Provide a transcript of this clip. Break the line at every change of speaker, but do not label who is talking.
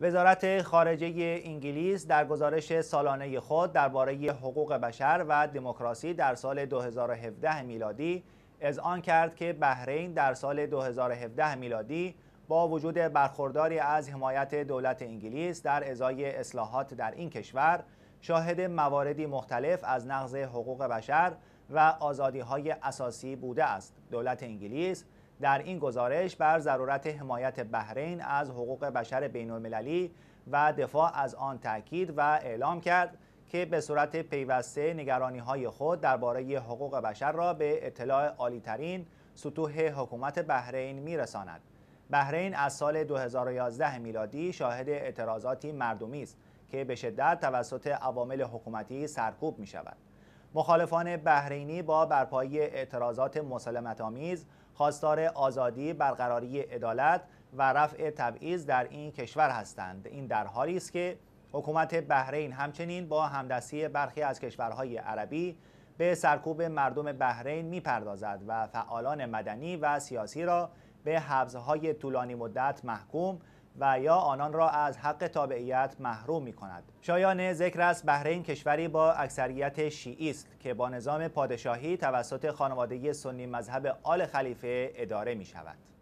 وزارت خارجه انگلیس در گزارش سالانه خود درباره حقوق بشر و دموکراسی در سال 2017 میلادی آن کرد که بحرین در سال 2017 میلادی با وجود برخورداری از حمایت دولت انگلیس در ازای اصلاحات در این کشور شاهد مواردی مختلف از نقض حقوق بشر و آزادی های اساسی بوده است. دولت انگلیس در این گزارش بر ضرورت حمایت بحرین از حقوق بشر بین المللی و دفاع از آن تاکید و اعلام کرد که به صورت پیوسته نگرانی های خود درباره حقوق بشر را به اطلاع عالیترین سطوح حکومت بحرین میرساند. بحرین از سال 2011 میلادی شاهد اعتراضاتی مردمی است که به شدت توسط عوامل حکومتی سرکوب می شود. مخالفان بحرینی با برپایی اعتراضات مسالمت آمیز خواستار آزادی برقراری عدالت و رفع تبعیض در این کشور هستند این در حالی است که حکومت بحرین همچنین با همدستی برخی از کشورهای عربی به سرکوب مردم بحرین میپردازد و فعالان مدنی و سیاسی را به حبزهای طولانی مدت محکوم و یا آنان را از حق تابعیت محروم می کند شایان ذکر است بحرین کشوری با اکثریت شیعی است که با نظام پادشاهی توسط خانواده سنی مذهب آل خلیفه اداره می شود